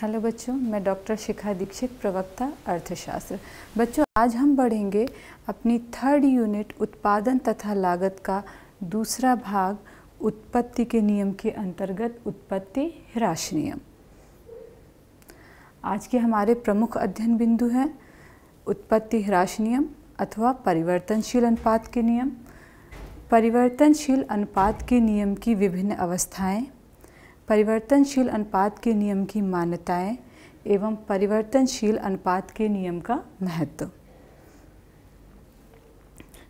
Hello बच्चों मैं doctor शिखा दीक्षित प्रवक्ता अर्थशास्त्र बच्चों आज हम बढ़ेंगे अपनी थर्ड यूनिट उत्पादन तथा लागत का दूसरा भाग उत्पत्ति के नियम के अंतर्गत उत्पत्ति ह्रास नियम आज के हमारे प्रमुख अध्ययन बिंदु हैं उत्पत्ति ह्रास नियम अथवा परिवर्तनशील अनुपात के नियम परिवर्तनशील अनुपात के नियम की विभिन्न अवस्थाएं परिवर्तनशील अनुपात के नियम की मान्यताएं एवं परिवर्तनशील अनुपात के नियम का महत्व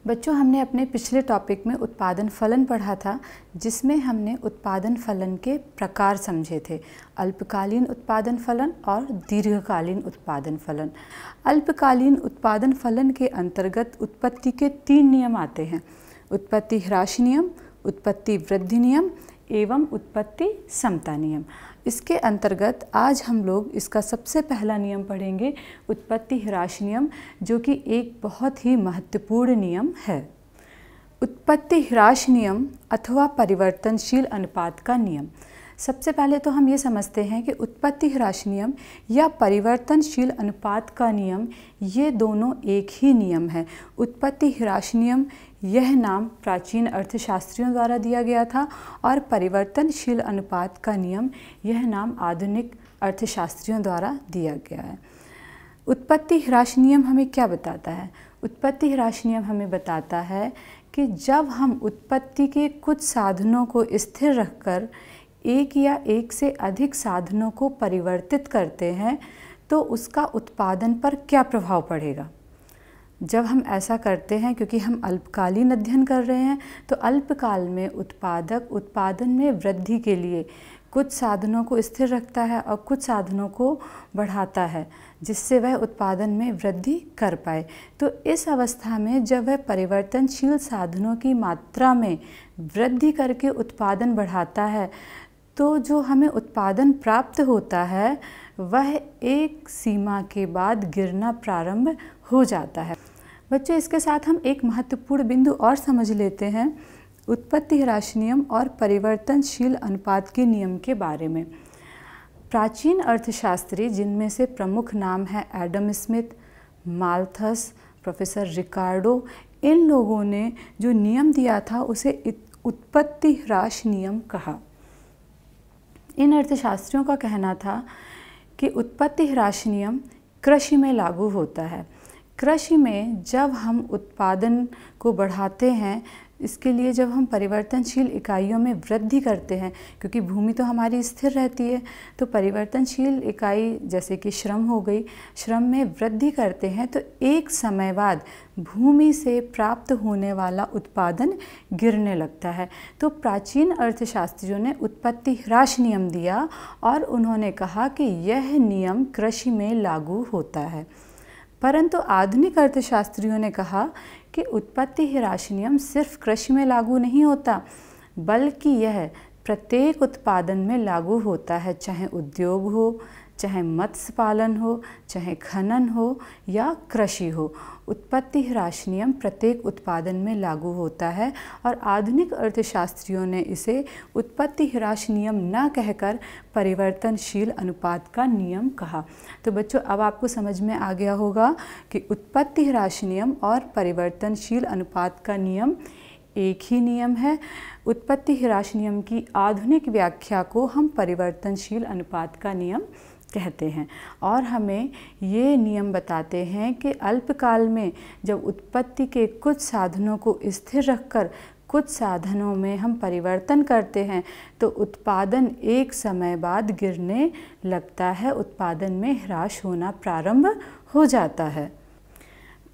बच्चों हमने अपने पिछले टॉपिक में उत्पादन फलन पढ़ा था जिसमें हमने उत्पादन फलन के प्रकार समझे थे अल्पकालीन उत्पादन फलन और दीर्घकालीन उत्पादन फलन अल्पकालीन उत्पादन फलन के अंतर्गत उत्पत्ति के तीन नियम आते हैं उत्पत्ति ह्रास नियम उत्पत्ति वृद्धि नियम एवं उत्पत्ति समता नियम इसके अंतर्गत आज हम लोग इसका सबसे पहला नियम पढ़ेंगे उत्पत्ति ह्रास नियम जो कि एक बहुत ही महत्वपूर्ण नियम है उत्पत्ति ह्रास नियम अथवा परिवर्तनशील अनुपात का नियम सबसे पहले तो हम ये समझते हैं कि उत्पत्ति ह्रास नियम या परिवर्तनशील अनुपात का नियम ये दोनों एक ही नियम है उत्पत्ति ह्रास नियम यह नाम प्राचीन अर्थशास्त्रियों द्वारा दिया गया था और परिवर्तनशील अनुपात का नियम यह नाम आधुनिक अर्थशास्त्रियों द्वारा दिया गया है उत्पत्ति ह्रास नियम हमें क्या बताता है उत्पत्ति ह्रास नियम हमें बताता है कि जब हम उत्पत्ति के कुछ साधनों को स्थिर रखकर एक या एक से अधिक साधनों को परिवर्तित करते हैं तो उसका उत्पादन पर क्या प्रभाव पड़ेगा जब हम ऐसा करते हैं क्योंकि हम अल्पकालीन अध्ययन कर रहे हैं तो अल्पकाल में उत्पादक उत्पादन में वृद्धि के लिए कुछ साधनों को स्थिर रखता है और कुछ साधनों को बढ़ाता है जिससे वह उत्पादन में वृद्धि कर पाए तो इस अवस्था में जब वह परिवर्तनशील साधनों की मात्रा में वृद्धि करके उत्पादन बढ़ाता है तो जो हमें उत्पादन प्राप्त होता है वह एक सीमा के बाद गिरना प्रारंभ हो जाता है बच्चों इसके साथ हम एक महत्वपूर्ण बिंदु और समझ लेते हैं उत्पत्ति नियम और परिवर्तनशील अनुपात के नियम के बारे में प्राचीन अर्थशास्त्री जिनमें से प्रमुख नाम है Adam Smith Malthus professor Ricardo इन लोगों ने जो नियम दिया था उसे उत्पत्ति ह्रास नियम कहा इन अर्थशास्त्रियों का कहना था कि उत्पत्ति ह्रास नियम कृषि में लागू होता है कृषि में जब हम उत्पादन को बढ़ाते हैं इसके लिए जब हम परिवर्तनशील इकाइयों में वृद्धि करते हैं क्योंकि भूमि तो हमारी स्थिर रहती है तो परिवर्तनशील इकाई जैसे कि श्रम हो गई श्रम में वृद्धि करते हैं तो एक समय बाद भूमि से प्राप्त होने वाला उत्पादन गिरने लगता है तो प्राचीन अर्थशास्त्रियों ने उत्पत्ति ह्रास नियम दिया और उन्होंने कहा कि यह नियम कृषि में लागू होता है परंतु आधुनिक अर्थशास्त्रियों ने कहा कि उत्पत्ति राशि नियम सिर्फ कृषि में लागू नहीं होता बल्कि यह प्रत्येक उत्पादन में लागू होता है चाहे उद्योग हो चाहे मत्स्य पालन हो चाहे खनन हो या कृषि हो उत्पत्ति ह्रास नियम प्रत्येक उत्पादन में लागू होता है और आधुनिक अर्थशास्त्रियों ने इसे उत्पत्ति ह्रास नियम न कहकर परिवर्तनशील अनुपात का नियम कहा तो बच्चों अब आपको समझ में आ गया होगा कि उत्पत्ति ह्रास नियम और परिवर्तनशील अनुपात का नियम एक ही नियम है उत्पत्ति ह्रास नियम की आधुनिक व्याख्या को हम परिवर्तनशील अनुपात का नियम कहते हैं और हमें ये नियम बताते हैं कि अल्पकाल में जब उत्पत्ति के कुछ साधनों को स्थिर रखकर कुछ साधनों में हम परिवर्तन करते हैं तो उत्पादन एक समय बाद गिरने लगता है उत्पादन में ह्रास होना प्रारंभ हो जाता है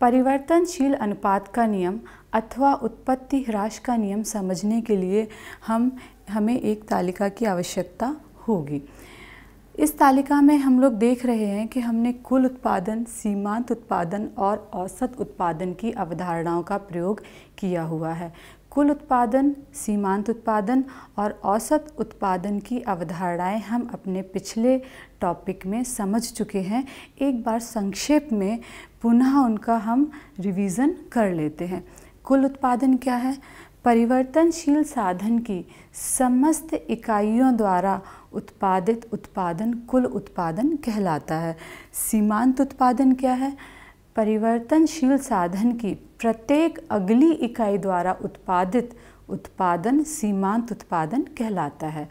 परिवर्तनशील अनुपात का नियम अथवा उत्पत्ति ह्रास का नियम समझने के लिए हम हमें एक तालिका की आवश्यकता होगी इस तालिका में हम लोग देख रहे हैं कि हमने कुल उत्पादन सीमांत उत्पादन और औसत उत्पादन की अवधारणाओं का प्रयोग किया हुआ है कुल उत्पादन सीमांत उत्पादन और औसत उत्पादन की अवधारणाएं हम अपने पिछले टॉपिक में समझ चुके हैं एक बार संक्षेप में पुनः उनका हम रिवीजन कर लेते हैं कुल उत्पादन क्या है परिवर्तनशील साधन की समस्त इकाइयों द्वारा उत्पादित उत्पादन कुल उत्पादन कहलाता है सीमांत उत्पादन क्या है परिवर्तनशील साधन की प्रत्येक अगली इकाई द्वारा उत्पादित उत्पादन सीमांत उत्पादन कहलाता है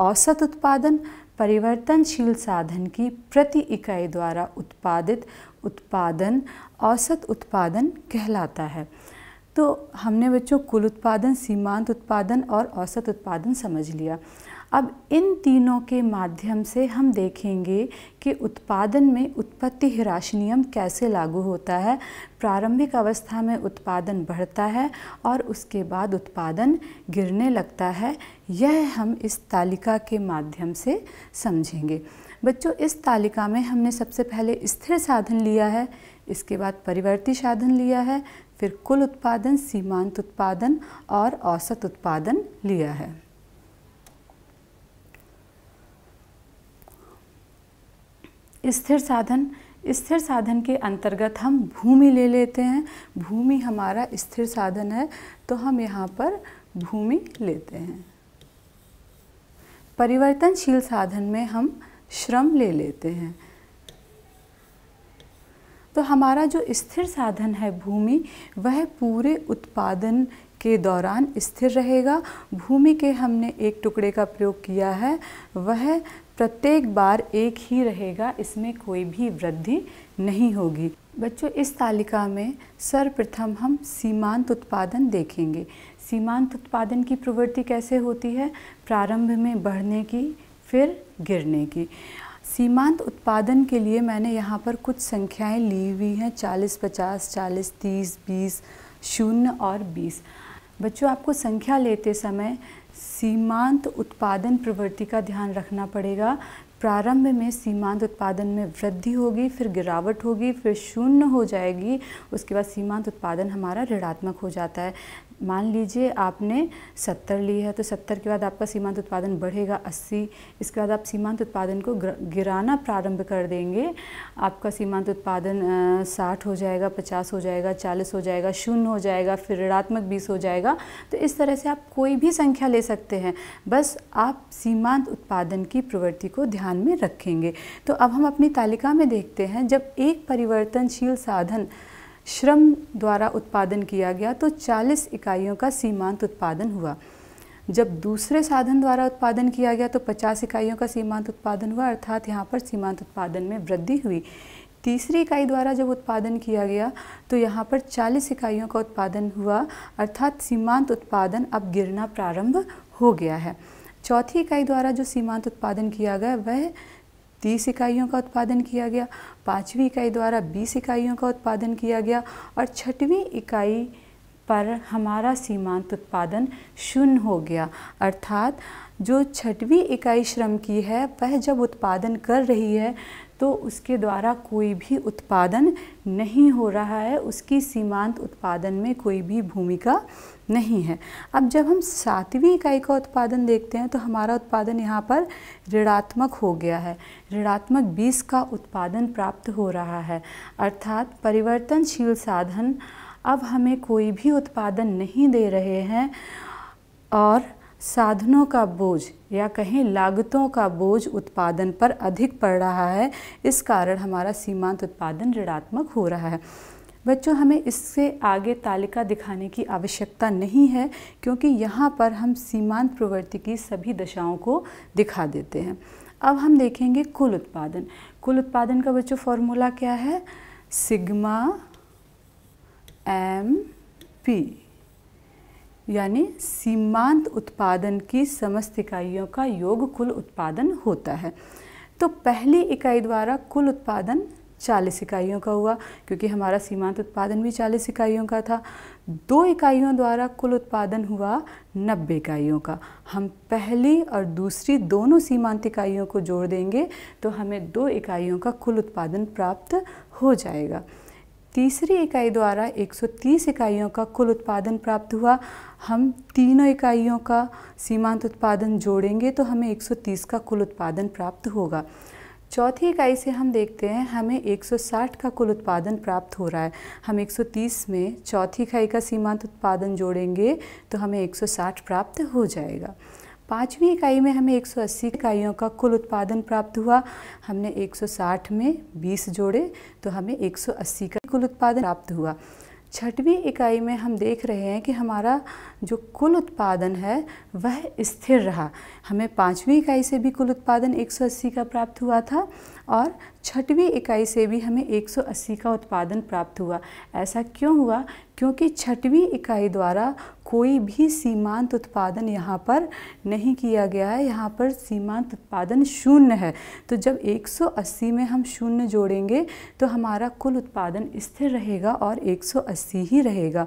औसत उत्पादन परिवर्तनशील साधन की प्रति इकाई द्वारा उत्पादित उत्पादन औसत उत्पादन कहलाता है तो हमने बच्चों कुल उत्पादन सीमांत उत्पादन और औसत उत्पादन समझ लिया अब इन तीनों के माध्यम से हम देखेंगे कि उत्पादन में उत्पत्ति हिराश नियम कैसे लागू होता है प्रारंभिक अवस्था में उत्पादन बढ़ता है और उसके बाद उत्पादन गिरने लगता है यह हम इस तालिका के माध्यम से समझेंगे बच्चों इस तालिका में हमने सबसे पहले स्थिर साधन लिया है इसके बाद परिवर्ती साधन लिया है फिर कुल उत्पादन सीमांत उत्पादन और औसत उत्पादन लिया है स्थिर साधन स्थिर साधन के अंतर्गत हम भूमि ले लेते हैं भूमि हमारा स्थिर साधन है तो हम यहाँ पर भूमि लेते हैं परिवर्तनशील साधन में हम श्रम ले लेते हैं तो हमारा जो स्थिर साधन है भूमि वह पूरे उत्पादन के दौरान स्थिर रहेगा भूमि के हमने एक टुकड़े का प्रयोग किया है वह प्रत्येक बार एक ही रहेगा इसमें कोई भी वृद्धि नहीं होगी बच्चों इस तालिका में सर्वप्रथम हम सीमांत उत्पादन देखेंगे सीमांत उत्पादन की प्रवृत्ति कैसे होती है प्रारंभ में बढ़ने की फिर गिरने की सीमांत उत्पादन के लिए मैंने यहाँ पर कुछ संख्याएं ली हुई हैं 40, 50, 40, 30, 20, शून्य और 20। बच्चों आपको संख्या लेते समय सीमांत उत्पादन प्रवृत्ति का ध्यान रखना पड़ेगा प्रारंभ में सीमांत उत्पादन में वृद्धि होगी फिर गिरावट होगी फिर शून्य हो जाएगी उसके बाद सीमांत उत्पादन हमारा ऋणात्मक हो जाता है मान लीजिए आपने 70 ली है तो 70 के बाद आपका सीमांत उत्पादन बढ़ेगा 80 इसके बाद आप सीमांत उत्पादन को गिराना प्रारंभ कर देंगे आपका सीमांत उत्पादन साठ हो जाएगा पचास हो जाएगा चालीस हो जाएगा शून्य हो जाएगा फिर ऋणात्मक बीस हो जाएगा तो इस तरह से आप कोई भी संख्या ले सकते हैं बस आप सीमांत उत्पादन की प्रवृत्ति को ध्यान में रखेंगे तो अब हम अपनी तालिका में देखते हैं जब एक परिवर्तनशील साधन श्रम द्वारा उत्पादन किया गया तो 40 इकाइयों का सीमांत उत्पादन हुआ जब दूसरे साधन द्वारा उत्पादन किया गया तो 50 इकाइयों का सीमांत उत्पादन हुआ अर्थात यहाँ पर सीमांत उत्पादन में वृद्धि हुई तीसरी इकाई द्वारा जब उत्पादन किया गया तो यहाँ पर 40 इकाइयों का उत्पादन हुआ अर्थात सीमांत उत्पादन अब गिरना प्रारंभ हो गया है चौथी इकाई द्वारा जो सीमांत उत्पादन किया गया वह तीस इकाइयों का उत्पादन किया गया पाँचवीं इकाई द्वारा बीस इकाइयों का उत्पादन किया गया और छठवीं इकाई पर हमारा सीमांत उत्पादन शून्य हो गया अर्थात जो छठवीं इकाई श्रम की है वह जब उत्पादन कर रही है तो उसके द्वारा कोई भी उत्पादन नहीं हो रहा है उसकी सीमांत उत्पादन में कोई भी भूमिका नहीं है अब जब हम सातवीं इकाई का उत्पादन देखते हैं तो हमारा उत्पादन यहाँ पर ऋणात्मक हो गया है ऋणात्मक बीस का उत्पादन प्राप्त हो रहा है अर्थात परिवर्तनशील साधन अब हमें कोई भी उत्पादन नहीं दे रहे हैं और साधनों का बोझ या कहें लागतों का बोझ उत्पादन पर अधिक पड़ रहा है इस कारण हमारा सीमांत उत्पादन ऋणात्मक हो रहा है बच्चों हमें इससे आगे तालिका दिखाने की आवश्यकता नहीं है क्योंकि यहाँ पर हम सीमांत प्रवृत्ति की सभी दशाओं को दिखा देते हैं अब हम देखेंगे कुल उत्पादन कुल उत्पादन का बच्चों फॉर्मूला क्या है सिग्मा एम पी यानी सीमांत उत्पादन की समस्त इकाइयों का योग कुल उत्पादन होता है तो पहली इकाई द्वारा कुल उत्पादन चालीस इकाइयों का हुआ क्योंकि हमारा सीमांत उत्पादन भी चालीस इकाइयों का था दो इकाइयों द्वारा कुल उत्पादन हुआ नब्बे इकाइयों का हम पहली और दूसरी दोनों सीमांत इकाइयों को जोड़ देंगे तो हमें दो इकाइयों का कुल उत्पादन प्राप्त हो जाएगा तीसरी इकाई द्वारा 130 इकाइयों का कुल उत्पादन प्राप्त हुआ हम तीनों इकाइयों का सीमांत उत्पादन जोड़ेंगे तो हमें 130 का कुल उत्पादन प्राप्त होगा चौथी इकाई से हम देखते हैं हमें 160 का कुल उत्पादन प्राप्त हो रहा है हम 130 में चौथी इकाई का सीमांत उत्पादन जोड़ेंगे तो हमें 160 प्राप्त हो जाएगा पाँचवीं इकाई में हमें 180 इकाइयों का कुल उत्पादन प्राप्त हुआ हमने 160 में 20 जोड़े तो हमें 180 का कुल उत्पादन प्राप्त हुआ छठवीं इकाई में हम देख रहे हैं कि हमारा जो कुल उत्पादन है वह स्थिर रहा हमें पाँचवीं इकाई से भी कुल उत्पादन 180 का प्राप्त हुआ था और छठवीं इकाई से भी हमें 180 का उत्पादन प्राप्त हुआ ऐसा क्यों हुआ क्योंकि छठवीं इकाई द्वारा कोई भी सीमांत उत्पादन यहाँ पर नहीं किया गया है यहाँ पर सीमांत उत्पादन शून्य है तो जब 180 में हम शून्य जोड़ेंगे तो हमारा कुल उत्पादन स्थिर रहेगा और 180 ही रहेगा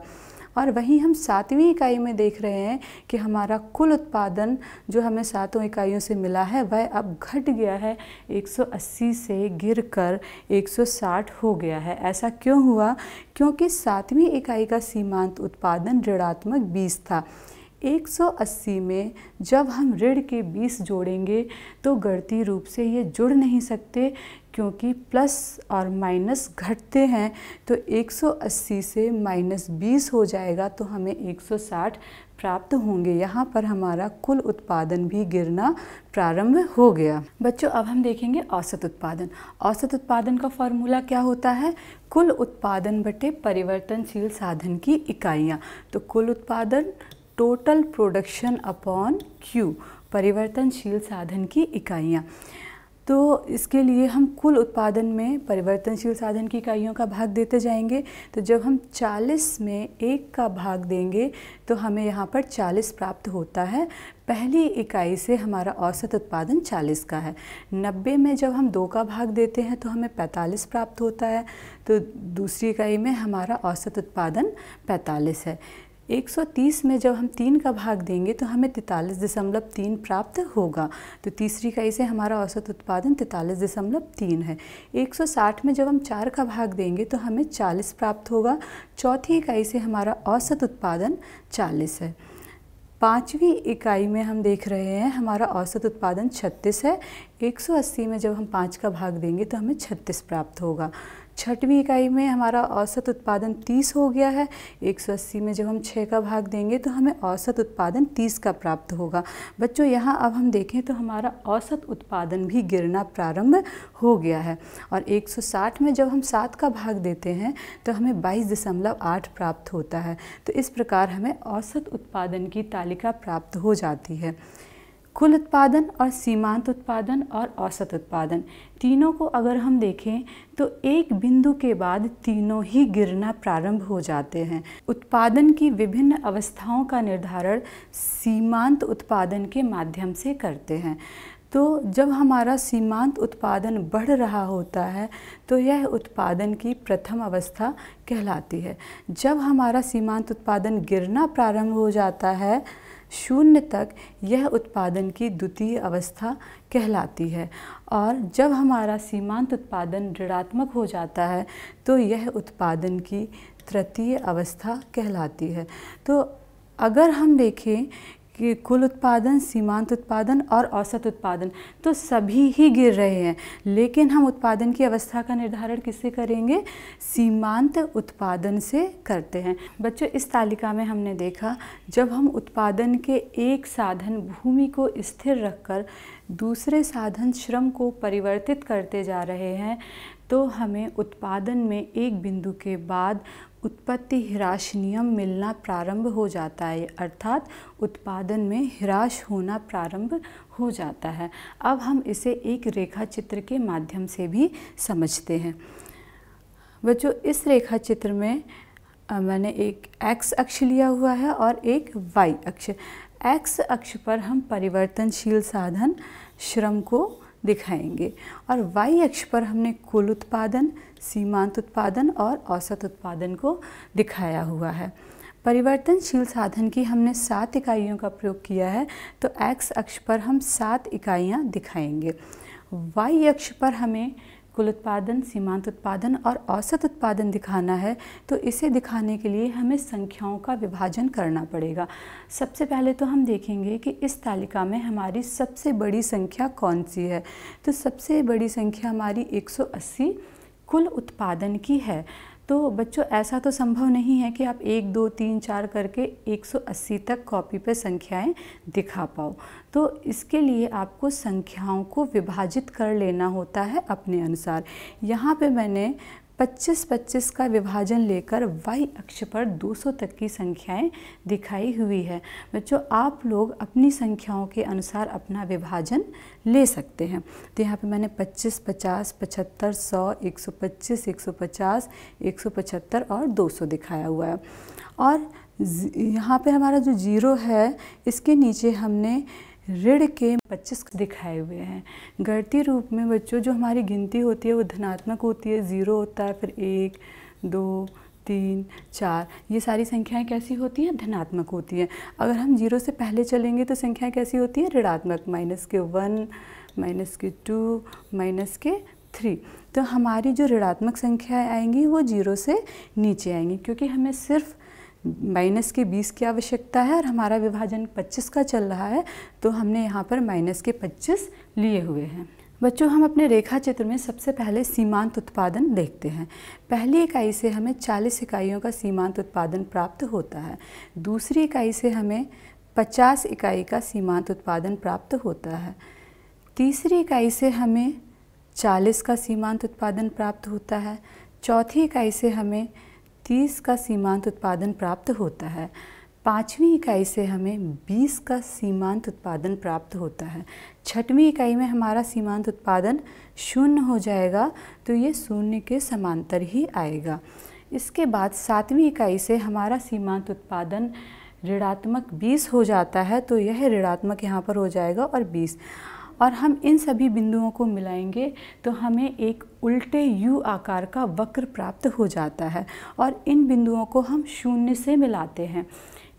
और वहीं हम सातवीं इकाई में देख रहे हैं कि हमारा कुल उत्पादन जो हमें सातों इकाइयों से मिला है वह अब घट गया है 180 से गिर कर 160 हो गया है ऐसा क्यों हुआ क्योंकि सातवीं इकाई का सीमांत उत्पादन ऋणात्मक 20 था 180 में जब हम ऋण के 20 जोड़ेंगे तो गणती रूप से ये जुड़ नहीं सकते क्योंकि प्लस और माइनस घटते हैं तो 180 से माइनस बीस हो जाएगा तो हमें 160 प्राप्त होंगे यहाँ पर हमारा कुल उत्पादन भी गिरना प्रारंभ हो गया बच्चों अब हम देखेंगे औसत उत्पादन औसत उत्पादन का फॉर्मूला क्या होता है कुल उत्पादन बटे परिवर्तनशील साधन की इकाइयाँ तो कुल उत्पादन टोटल प्रोडक्शन अपॉन क्यू परिवर्तनशील साधन की इकाइयाँ तो इसके लिए हम कुल उत्पादन में परिवर्तनशील साधन की इकाइयों का भाग देते जाएंगे तो जब हम 40 में एक का भाग देंगे तो हमें यहाँ पर 40 प्राप्त होता है पहली इकाई से हमारा औसत उत्पादन 40 का है 90 में जब हम दो का भाग देते हैं तो हमें 45 प्राप्त होता है तो दूसरी इकाई में हमारा औसत उत्पादन 45 है 130 में जब हम तीन का भाग देंगे तो हमें तैंतालीस दशमलव तीन प्राप्त होगा तो तीसरी इकाई से हमारा औसत उत्पादन तैंतालीस दशमलव तीन है 160 में जब हम चार का भाग देंगे तो हमें 40 प्राप्त होगा चौथी इकाई से हमारा औसत उत्पादन 40 है पाँचवीं इकाई में हम देख रहे हैं हमारा औसत उत्पादन 36 है 180 में जब हम पाँच का भाग देंगे तो हमें 36 प्राप्त होगा छठवीं इकाई में हमारा औसत उत्पादन 30 हो गया है 180 में जब हम 6 का भाग देंगे तो हमें औसत उत्पादन 30 का प्राप्त होगा बच्चों यहाँ अब हम देखें तो हमारा औसत उत्पादन भी गिरना प्रारंभ हो गया है और 160 में जब हम 7 का भाग देते हैं तो हमें आठ प्राप्त होता है तो इस प्रकार हमें औसत उत्पादन की तालिका प्राप्त हो जाती है कुल उत्पादन और सीमांत उत्पादन और औसत उत्पादन तीनों को अगर हम देखें तो एक बिंदु के बाद तीनों ही गिरना प्रारंभ हो जाते हैं उत्पादन की विभिन्न अवस्थाओं का निर्धारण सीमांत उत्पादन के माध्यम से करते हैं तो जब हमारा सीमांत उत्पादन बढ़ रहा होता है तो यह उत्पादन की प्रथम अवस्था कहलाती है जब हमारा सीमांत उत्पादन गिरना प्रारंभ हो जाता है शून्य तक यह उत्पादन की द्वितीय अवस्था कहलाती है और जब हमारा सीमांत उत्पादन ऋणात्मक हो जाता है तो यह उत्पादन की तृतीय अवस्था कहलाती है तो अगर हम देखें कि कुल उत्पादन सीमांत उत्पादन और औसत उत्पादन तो सभी ही गिर रहे हैं लेकिन हम उत्पादन की अवस्था का निर्धारण किससे करेंगे सीमांत उत्पादन से करते हैं बच्चों इस तालिका में हमने देखा जब हम उत्पादन के एक साधन भूमि को स्थिर रखकर दूसरे साधन श्रम को परिवर्तित करते जा रहे हैं तो हमें उत्पादन में एक बिंदु के बाद उत्पत्ति नियम मिलना प्रारंभ हो जाता है अर्थात उत्पादन में ह्रास होना प्रारंभ हो जाता है अब हम इसे एक रेखा चित्र के माध्यम से भी समझते हैं बच्चों इस रेखा चित्र में मैंने एक एक्स अक्ष लिया हुआ है और एक वाई अक्ष एक्स अक्ष पर हम परिवर्तनशील साधन श्रम को दिखाएंगे और वाई अक्ष पर हमने कुल उत्पादन सीमांत उत्पादन और औसत उत्पादन को दिखाया हुआ है परिवर्तनशील साधन की हमने सात इकाइयों का प्रयोग किया है तो एक्स अक्ष पर हम सात इकाइयाँ दिखाएंगे वाई अक्ष पर हमें कुल उत्पादन सीमांत उत्पादन और औसत उत्पादन दिखाना है तो इसे दिखाने के लिए हमें संख्याओं का विभाजन करना पड़ेगा सबसे पहले तो हम देखेंगे कि इस तालिका में हमारी सबसे बड़ी संख्या कौन सी है तो सबसे बड़ी संख्या हमारी 180 कुल उत्पादन की है तो बच्चों ऐसा तो संभव नहीं है कि आप एक दो तीन चार करके 180 तक कॉपी पे संख्याएं दिखा पाओ तो इसके लिए आपको संख्याओं को विभाजित कर लेना होता है अपने अनुसार यहाँ पे मैंने 25-25 का विभाजन लेकर वाई अक्ष पर 200 तक की संख्याएं दिखाई हुई है बच्चों आप लोग अपनी संख्याओं के अनुसार अपना विभाजन ले सकते हैं तो यहाँ पे मैंने 25, 50, 75, 100, 125, 150, 175 और 200 दिखाया हुआ है और यहाँ पे हमारा जो ज़ीरो है इसके नीचे हमने ऋण के 25 दिखाए हुए हैं गणती रूप में बच्चों जो हमारी गिनती होती है वो धनात्मक होती है ज़ीरो होता है फिर एक दो तीन चार ये सारी संख्याएं कैसी होती हैं धनात्मक होती हैं अगर हम जीरो से पहले चलेंगे तो संख्याएं कैसी होती हैं ऋणात्मक minus K one minus K two minus K three तो हमारी जो ऋणात्मक संख्याएं आएंगी वो जीरो से नीचे आएंगी क्योंकि हमें सिर्फ माइनस के 20 की आवश्यकता है और हमारा विभाजन 25 का चल रहा है तो हमने यहाँ पर माइनस के 25 लिए हुए हैं बच्चों हम अपने रेखा चित्र में सबसे पहले सीमांत उत्पादन देखते हैं पहली इकाई से हमें 40 इकाइयों का सीमांत उत्पादन प्राप्त होता है दूसरी इकाई से हमें 50 इकाई का सीमांत उत्पादन प्राप्त होता है तीसरी इकाई से हमें 40 का सीमांत उत्पादन प्राप्त होता है चौथी इकाई से हमें तीस का सीमांत उत्पादन प्राप्त होता है पाँचवीं इकाई से हमें बीस का सीमांत उत्पादन प्राप्त होता है छठवीं इकाई में हमारा सीमांत उत्पादन शून्य हो जाएगा तो ये शून्य के समांतर ही आएगा इसके बाद सातवीं इकाई से हमारा सीमांत उत्पादन ऋणात्मक बीस हो जाता है तो यह ऋणात्मक यहाँ पर हो जाएगा और बीस और हम इन सभी बिंदुओं को मिलाएंगे तो हमें एक उल्टे यू आकार का वक्र प्राप्त हो जाता है और इन बिंदुओं को हम शून्य से मिलाते हैं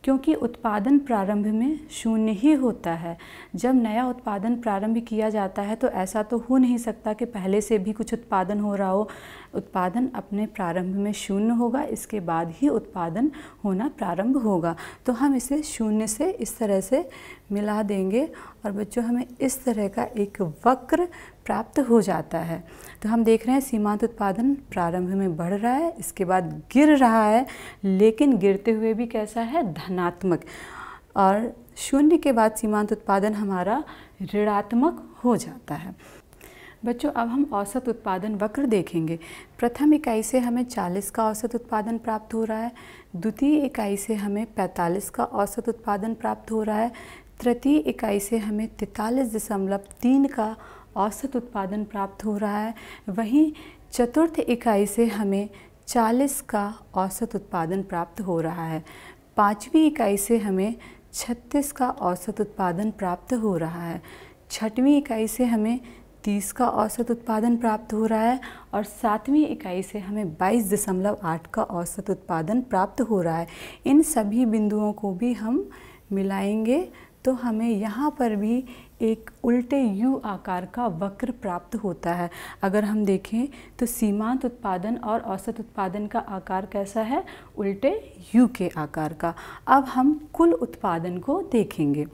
क्योंकि उत्पादन प्रारंभ में शून्य ही होता है जब नया उत्पादन प्रारंभ किया जाता है तो ऐसा तो हो नहीं सकता कि पहले से भी कुछ उत्पादन हो रहा हो उत्पादन अपने प्रारंभ में शून्य होगा इसके बाद ही उत्पादन होना प्रारंभ होगा तो हम इसे शून्य से इस तरह से मिला देंगे और बच्चों हमें इस तरह का एक वक्र प्राप्त हो जाता है तो हम देख रहे हैं सीमांत उत्पादन प्रारंभ में बढ़ रहा है इसके बाद गिर रहा है लेकिन गिरते हुए भी कैसा है धनात्मक और शून्य के बाद सीमांत उत्पादन हमारा ऋणात्मक हो जाता है बच्चों अब हम औसत उत्पादन वक्र देखेंगे प्रथम इकाई से हमें 40 का औसत उत्पादन प्राप्त हो रहा है द्वितीय इकाई से हमें 45 का औसत उत्पादन प्राप्त हो रहा है तृतीय इकाई से हमें तैतालीस दशमलव तीन का औसत उत्पादन प्राप्त हो रहा है वहीं चतुर्थ इकाई से हमें 40 का औसत उत्पादन प्राप्त हो रहा है पाँचवीं इकाई से हमें 36 का औसत उत्पादन प्राप्त हो रहा है छठवीं इकाई से हमें तीस का औसत उत्पादन प्राप्त हो रहा है और सातवीं इकाई से हमें बाईस दशमलव आठ का औसत उत्पादन प्राप्त हो रहा है इन सभी बिंदुओं को भी हम मिलाएंगे तो हमें यहाँ पर भी एक उल्टे यू आकार का वक्र प्राप्त होता है अगर हम देखें तो सीमांत उत्पादन और औसत उत्पादन का आकार कैसा है उल्टे यू के आकार का अब हम कुल उत्पादन को देखेंगे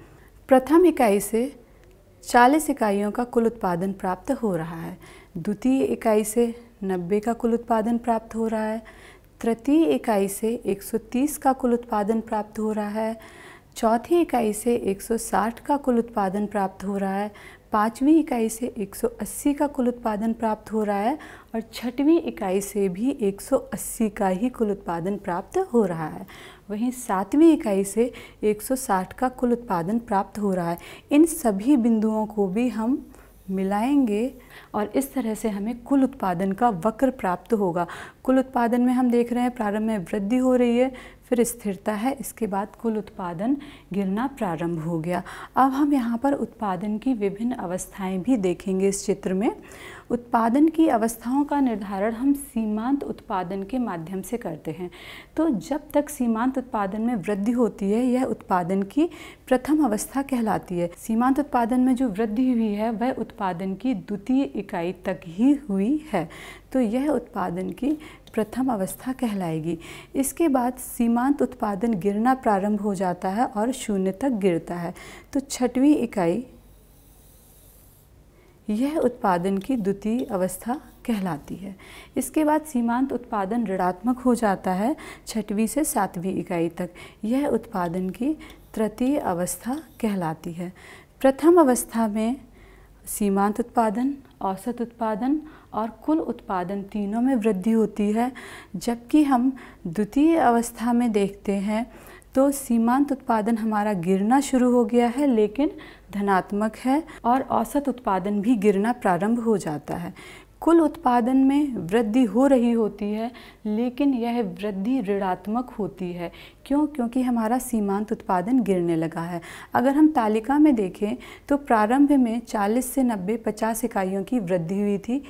प्रथम इकाई से 40 इकाइयों का कुल उत्पादन प्राप्त हो रहा है द्वितीय इकाई से 90 का कुल उत्पादन प्राप्त हो रहा है तृतीय इकाई से 130 का कुल उत्पादन प्राप्त हो रहा है चौथी इकाई से 160 का कुल उत्पादन प्राप्त हो रहा है पाँचवीं इकाई से 180 का कुल उत्पादन प्राप्त हो रहा है और छठवीं इकाई से भी 180 का ही कुल उत्पादन प्राप्त हो रहा है वहीं सातवीं इकाई से 160 का कुल उत्पादन प्राप्त हो रहा है इन सभी बिंदुओं को भी हम मिलाएंगे और इस तरह से हमें कुल उत्पादन का वक्र प्राप्त होगा कुल उत्पादन में हम देख रहे हैं प्रारंभ में वृद्धि हो रही है फिर स्थिरता है इसके बाद कुल उत्पादन गिरना प्रारंभ हो गया अब हम यहाँ पर उत्पादन की विभिन्न अवस्थाएं भी देखेंगे इस चित्र में उत्पादन की अवस्थाओं का निर्धारण हम सीमांत उत्पादन के माध्यम से करते हैं तो जब तक सीमांत उत्पादन में वृद्धि होती है यह उत्पादन की प्रथम अवस्था कहलाती है सीमांत उत्पादन में जो वृद्धि हुई है वह उत्पादन की द्वितीय इकाई तक ही हुई है तो यह उत्पादन की प्रथम अवस्था कहलाएगी इसके बाद सीमांत उत्पादन गिरना प्रारंभ हो जाता है और शून्य तक गिरता है तो छठवीं इकाई यह उत्पादन की द्वितीय अवस्था कहलाती है इसके बाद सीमांत उत्पादन ऋणात्मक हो जाता है छठवीं से सातवीं इकाई तक यह उत्पादन की तृतीय अवस्था कहलाती है प्रथम अवस्था में सीमांत उत्पादन औसत उत्पादन और कुल उत्पादन तीनों में वृद्धि होती है जबकि हम द्वितीय अवस्था में देखते हैं तो सीमांत उत्पादन हमारा गिरना शुरू हो गया है लेकिन धनात्मक है और औसत उत्पादन भी गिरना प्रारंभ हो जाता है कुल उत्पादन में वृद्धि हो रही होती है लेकिन यह वृद्धि ऋणात्मक होती है क्यों क्योंकि हमारा सीमांत उत्पादन गिरने लगा है अगर हम तालिका में देखें तो प्रारंभ में 40 से 90 50 इकाइयों की वृद्धि हुई थी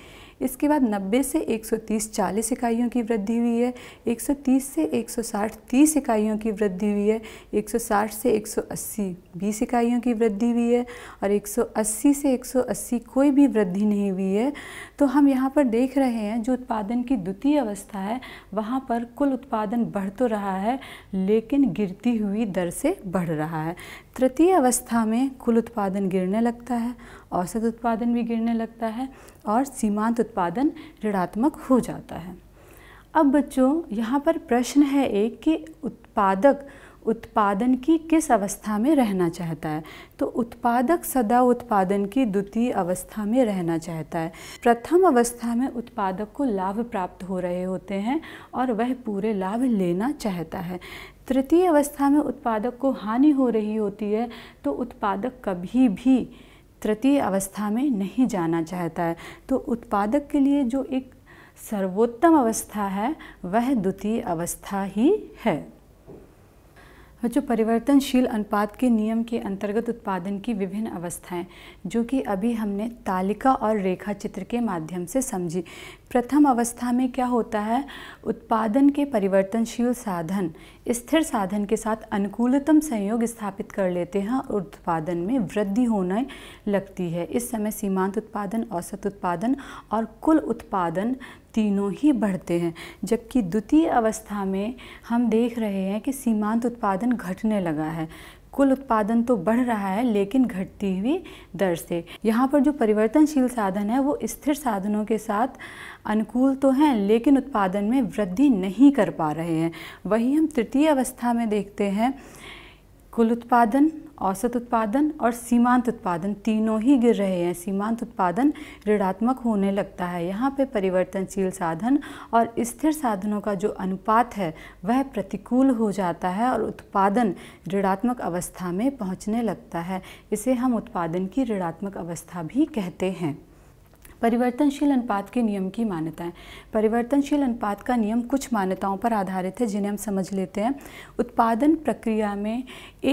इसके बाद 90 से 130 40 इकाइयों की वृद्धि हुई है 130 से 160 30 इकाइयों की वृद्धि हुई है 160 से 180 20 इकाइयों की वृद्धि हुई है और 180 से 180 कोई भी वृद्धि नहीं हुई है तो हम यहाँ पर देख रहे हैं जो उत्पादन की द्वितीय अवस्था है वहाँ पर कुल उत्पादन बढ़ तो रहा है लेकिन गिरती हुई दर से बढ़ रहा है तृतीय अवस्था में कुल उत्पादन गिरने लगता है औसत उत्पादन भी गिरने लगता है और सीमांत उत्पादन ऋणात्मक हो जाता है अब बच्चों यहाँ पर प्रश्न है एक कि उत्पादक उत्पादन की किस अवस्था में रहना चाहता है तो उत्पादक सदा उत्पादन की द्वितीय अवस्था में रहना चाहता है प्रथम अवस्था में उत्पादक को लाभ प्राप्त हो रहे होते हैं और वह पूरे लाभ लेना चाहता है तृतीय अवस्था में उत्पादक को हानि हो रही होती है तो उत्पादक कभी भी तृतीय अवस्था में नहीं जाना चाहता है तो उत्पादक के लिए जो एक सर्वोत्तम अवस्था है वह द्वितीय अवस्था ही है जो परिवर्तनशील अनुपात के नियम के अंतर्गत उत्पादन की विभिन्न अवस्थाएं जो कि अभी हमने तालिका और रेखा चित्र के माध्यम से समझी प्रथम अवस्था में क्या होता है उत्पादन के परिवर्तनशील साधन स्थिर साधन के साथ अनुकूलतम संयोग स्थापित कर लेते हैं और उत्पादन में वृद्धि होने लगती है इस समय सीमांत उत्पादन औसत उत्पादन और कुल उत्पादन तीनों ही बढ़ते हैं जबकि द्वितीय अवस्था में हम देख रहे हैं कि सीमांत उत्पादन घटने लगा है कुल उत्पादन तो बढ़ रहा है लेकिन घटती हुई दर से यहाँ पर जो परिवर्तनशील साधन है वो स्थिर साधनों के साथ अनुकूल तो हैं लेकिन उत्पादन में वृद्धि नहीं कर पा रहे हैं वही हम तृतीय अवस्था में देखते हैं कुल उत्पादन औसत उत्पादन और सीमांत उत्पादन तीनों ही गिर रहे हैं सीमांत उत्पादन ऋणात्मक होने लगता है यहाँ पे परिवर्तनशील साधन और स्थिर साधनों का जो अनुपात है वह प्रतिकूल हो जाता है और उत्पादन ऋणात्मक अवस्था में पहुँचने लगता है इसे हम उत्पादन की ऋणात्मक अवस्था भी कहते हैं परिवर्तनशील अनुपात के नियम की मान्यताएं परिवर्तनशील अनुपात का नियम कुछ मान्यताओं पर आधारित है जिन्हें हम समझ लेते हैं उत्पादन प्रक्रिया में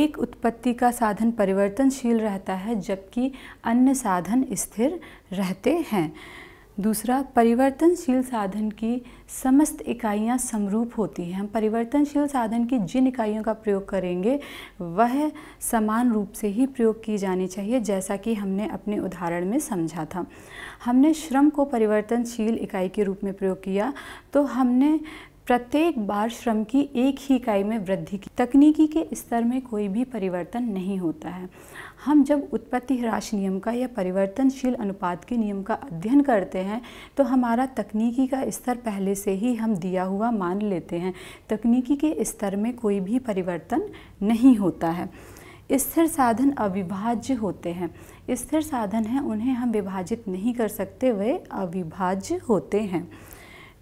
एक उत्पत्ति का साधन परिवर्तनशील रहता है जबकि अन्य साधन स्थिर रहते हैं दूसरा परिवर्तनशील साधन की समस्त इकाइयां समरूप होती हैं हम परिवर्तनशील साधन की जिन इकाइयों का प्रयोग करेंगे वह समान रूप से ही प्रयोग की जानी चाहिए जैसा कि हमने अपने उदाहरण में समझा था हमने श्रम को परिवर्तनशील इकाई के रूप में प्रयोग किया तो हमने प्रत्येक बार श्रम की एक ही इकाई में वृद्धि की तकनीकी के स्तर में कोई भी परिवर्तन नहीं होता है हम जब उत्पत्ति ह्रास नियम का या परिवर्तनशील अनुपात के नियम का अध्ययन करते हैं तो हमारा तकनीकी का स्तर पहले से ही हम दिया हुआ मान लेते हैं तकनीकी के स्तर में कोई भी परिवर्तन नहीं होता है स्थिर साधन अविभाज्य होते हैं स्थिर साधन हैं उन्हें हम विभाजित नहीं कर सकते वे अविभाज्य होते हैं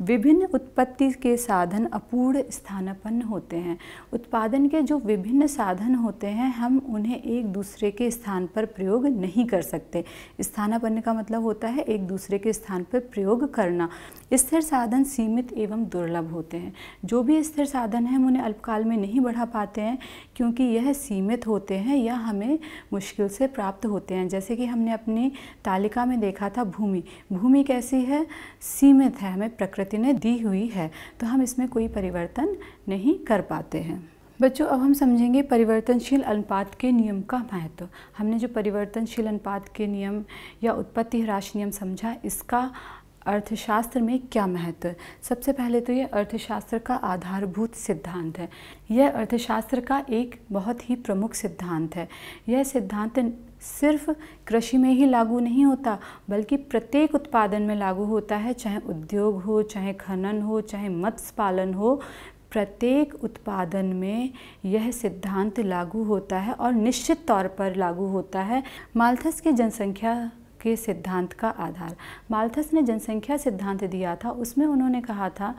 विभिन्न उत्पत्ति के साधन अपूर्ण स्थानापन्न होते हैं उत्पादन के जो विभिन्न साधन होते हैं हम उन्हें एक दूसरे के स्थान पर प्रयोग नहीं कर सकते स्थानापन्न का मतलब होता है एक दूसरे के स्थान पर प्रयोग करना स्थिर साधन सीमित एवं दुर्लभ होते हैं जो भी स्थिर साधन हैं हम उन्हें अल्पकाल में नहीं बढ़ा पाते हैं क्योंकि यह सीमित होते हैं या हमें मुश्किल से प्राप्त होते हैं जैसे कि हमने अपनी तालिका में देखा था भूमि भूमि कैसी है सीमित है हमें प्रकृति प्रकृति ने दी हुई है तो हम इसमें कोई परिवर्तन नहीं कर पाते हैं बच्चों अब हम समझेंगे परिवर्तनशील अनुपात के नियम का महत्व हमने जो परिवर्तनशील अनुपात के नियम या उत्पत्ति ह्रास नियम समझा इसका अर्थशास्त्र में क्या महत्व सबसे पहले तो यह अर्थशास्त्र का आधारभूत सिद्धांत है यह अर्थशास्त्र का एक बहुत ही प्रमुख सिद्धांत है यह सिद्धांत सिर्फ कृषि में ही लागू नहीं होता बल्कि प्रत्येक उत्पादन में लागू होता है चाहे उद्योग हो चाहे खनन हो चाहे मत्स्य पालन हो प्रत्येक उत्पादन में यह सिद्धांत लागू होता है और निश्चित तौर पर लागू होता है मालथस की जनसंख्या के सिद्धांत का आधार माल्थस ने जनसंख्या सिद्धांत दिया था उसमें उन्होंने कहा था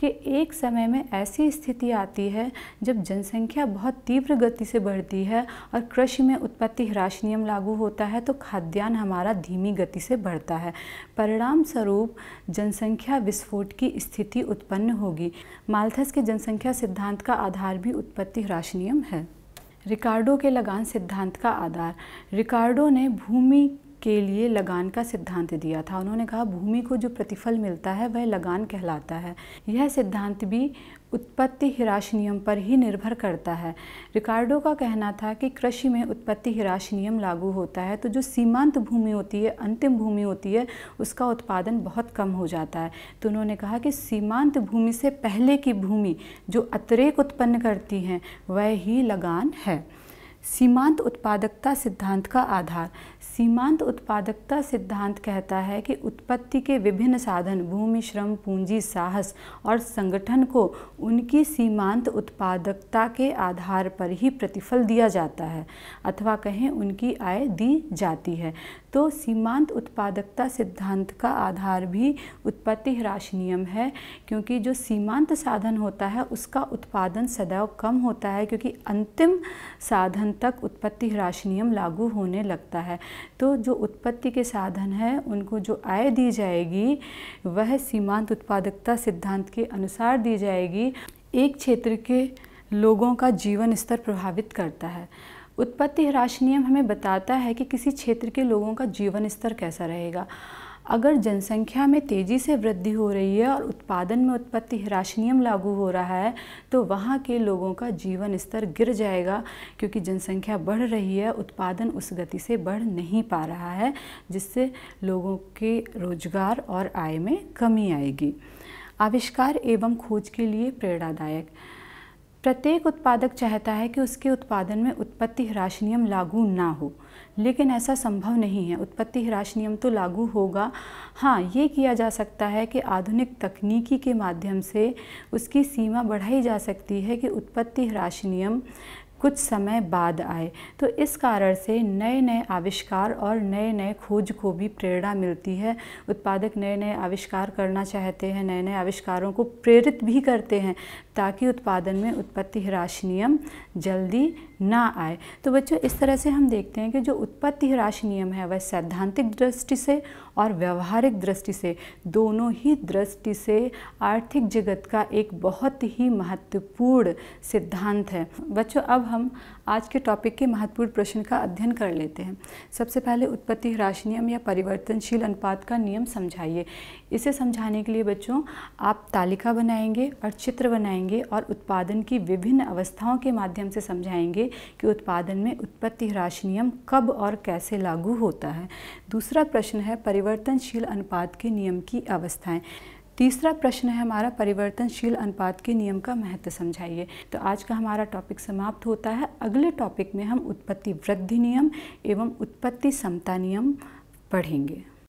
कि एक समय में ऐसी स्थिति आती है जब जनसंख्या बहुत तीव्र गति से बढ़ती है और कृषि में उत्पत्ति ह्रास नियम लागू होता है तो खाद्यान्न हमारा धीमी गति से बढ़ता है परिणाम स्वरूप जनसंख्या विस्फोट की स्थिति उत्पन्न होगी माल्थस के जनसंख्या सिद्धांत का आधार भी उत्पत्ति ह्रास नियम है रिकार्डो के लगान सिद्धांत का आधार रिकार्डो ने भूमि के लिए लगान का सिद्धांत दिया था उन्होंने कहा भूमि को जो प्रतिफल मिलता है वह लगान कहलाता है यह सिद्धांत भी उत्पत्ति हिराश नियम पर ही निर्भर करता है रिकार्डो का कहना था कि कृषि में उत्पत्ति हिराश नियम लागू होता है तो जो सीमांत भूमि होती है अंतिम भूमि होती है उसका उत्पादन बहुत कम हो जाता है तो उन्होंने कहा कि सीमांत भूमि से पहले की भूमि जो अतिरेक उत्पन्न करती हैं वह ही लगान है सीमांत उत्पादकता सिद्धांत का आधार सीमांत उत्पादकता सिद्धांत कहता है कि उत्पत्ति के विभिन्न साधन भूमि श्रम पूंजी साहस और संगठन को उनकी सीमांत उत्पादकता के आधार पर ही प्रतिफल दिया जाता है अथवा कहें उनकी आय दी जाती है तो सीमांत उत्पादकता सिद्धांत का आधार भी उत्पत्ति ह्रास नियम है क्योंकि जो सीमांत साधन होता है उसका उत्पादन सदैव कम होता है क्योंकि अंतिम साधन साधन तक उत्पत्ति नियम लागू होने लगता है तो जो उत्पत्ति के साधन हैं उनको जो आय दी जाएगी वह सीमांत उत्पादकता सिद्धांत के अनुसार दी जाएगी एक क्षेत्र के लोगों का जीवन स्तर प्रभावित करता है उत्पत्ति ह्रास नियम हमें बताता है कि किसी क्षेत्र के लोगों का जीवन स्तर कैसा रहेगा अगर जनसंख्या में तेज़ी से वृद्धि हो रही है और उत्पादन में उत्पत्ति नियम लागू हो रहा है तो वहाँ के लोगों का जीवन स्तर गिर जाएगा क्योंकि जनसंख्या बढ़ रही है उत्पादन उस गति से बढ़ नहीं पा रहा है जिससे लोगों के रोजगार और आय में कमी आएगी आविष्कार एवं खोज के लिए प्रेरणादायक प्रत्येक उत्पादक चाहता है कि उसके उत्पादन में उत्पत्ति नियम लागू ना हो लेकिन ऐसा संभव नहीं है उत्पत्ति ह्रास नियम तो लागू होगा हाँ ये किया जा सकता है कि आधुनिक तकनीकी के माध्यम से उसकी सीमा बढ़ाई जा सकती है कि उत्पत्ति ह्रास नियम कुछ समय बाद आए तो इस कारण से नए नए आविष्कार और नए नए खोज को भी प्रेरणा मिलती है उत्पादक नए नए आविष्कार करना चाहते हैं नए नए आविष्कारों को प्रेरित भी करते हैं ताकि उत्पादन में उत्पत्ति ह्रास नियम जल्दी ना आए तो बच्चों इस तरह से हम देखते हैं कि जो उत्पत्ति राशि नियम है वह सैद्धांतिक दृष्टि से और व्यवहारिक दृष्टि से दोनों ही दृष्टि से आर्थिक जगत का एक बहुत ही महत्वपूर्ण सिद्धांत है बच्चों अब हम आज के टॉपिक के महत्वपूर्ण प्रश्न का अध्ययन कर लेते हैं सबसे पहले उत्पत्ति राशि नियम या परिवर्तनशील अनुपात का नियम समझाइए इसे समझाने के लिए बच्चों आप तालिका बनाएंगे और चित्र बनाएंगे और उत्पादन की विभिन्न अवस्थाओं के माध्यम से समझाएंगे कि उत्पादन में उत्पत्ति ह्रास नियम कब और कैसे लागू होता है दूसरा प्रश्न है परिवर्तनशील अनुपात के नियम की अवस्थाएं तीसरा प्रश्न है हमारा परिवर्तनशील अनुपात के नियम का महत्व समझाइए तो आज का हमारा टॉपिक समाप्त होता है अगले टॉपिक में हम उत्पत्ति वृद्धि नियम एवं उत्पत्ति समता नियम पढ़ेंगे